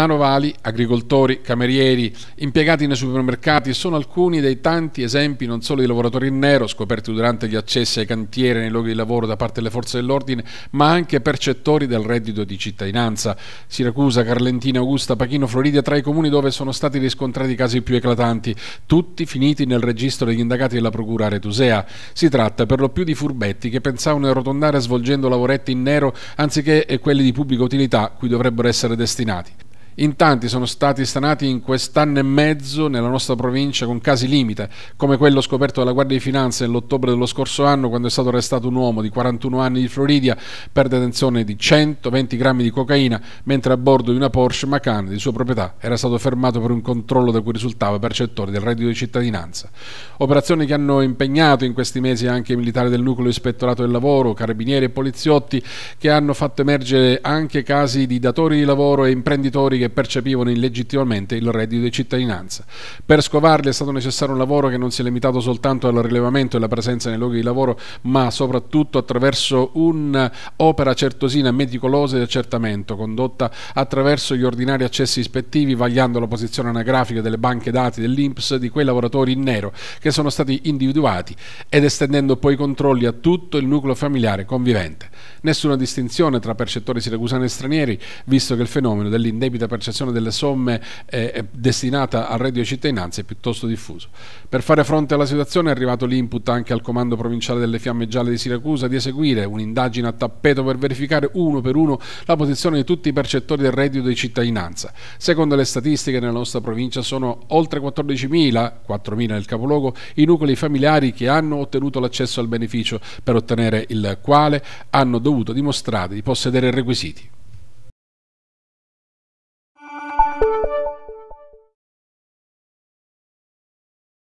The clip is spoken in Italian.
Manovali, agricoltori, camerieri, impiegati nei supermercati sono alcuni dei tanti esempi non solo di lavoratori in nero scoperti durante gli accessi ai cantieri e nei luoghi di lavoro da parte delle forze dell'ordine, ma anche percettori del reddito di cittadinanza. Siracusa, Carlentina, Augusta, Pachino, Floridia tra i comuni dove sono stati riscontrati i casi più eclatanti, tutti finiti nel registro degli indagati della procura Retusea. Si tratta per lo più di furbetti che pensavano di arrotondare svolgendo lavoretti in nero anziché quelli di pubblica utilità cui dovrebbero essere destinati. In tanti sono stati stanati in quest'anno e mezzo nella nostra provincia con casi limite, come quello scoperto dalla Guardia di Finanza nell'ottobre dello scorso anno quando è stato arrestato un uomo di 41 anni di Floridia per detenzione di 120 grammi di cocaina, mentre a bordo di una Porsche Macan di sua proprietà era stato fermato per un controllo da cui risultava percettore del reddito di cittadinanza. Operazioni che hanno impegnato in questi mesi anche i militari del nucleo ispettorato del lavoro, carabinieri e poliziotti che hanno fatto emergere anche casi di datori di lavoro e imprenditori che percepivano illegittimamente il reddito di cittadinanza. Per scovarli è stato necessario un lavoro che non si è limitato soltanto al rilevamento e alla presenza nei luoghi di lavoro, ma soprattutto attraverso un'opera certosina, meticolosa di accertamento, condotta attraverso gli ordinari accessi ispettivi, vagliando la posizione anagrafica delle banche dati dell'INPS di quei lavoratori in nero che sono stati individuati ed estendendo poi i controlli a tutto il nucleo familiare convivente. Nessuna distinzione tra percettori siracusani e stranieri, visto che il fenomeno dell'indebita percezione delle somme eh, eh destinata al reddito di cittadinanza è piuttosto diffuso. Per fare fronte alla situazione è arrivato l'input anche al Comando Provinciale delle Fiamme Gialle di Siracusa di eseguire un'indagine a tappeto per verificare uno per uno la posizione di tutti i percettori del reddito di cittadinanza. Secondo le statistiche nella nostra provincia sono oltre 14.000, 4.000 nel capoluogo, i nuclei familiari che hanno ottenuto l'accesso al beneficio per ottenere il quale hanno dovuto dimostrare di possedere requisiti.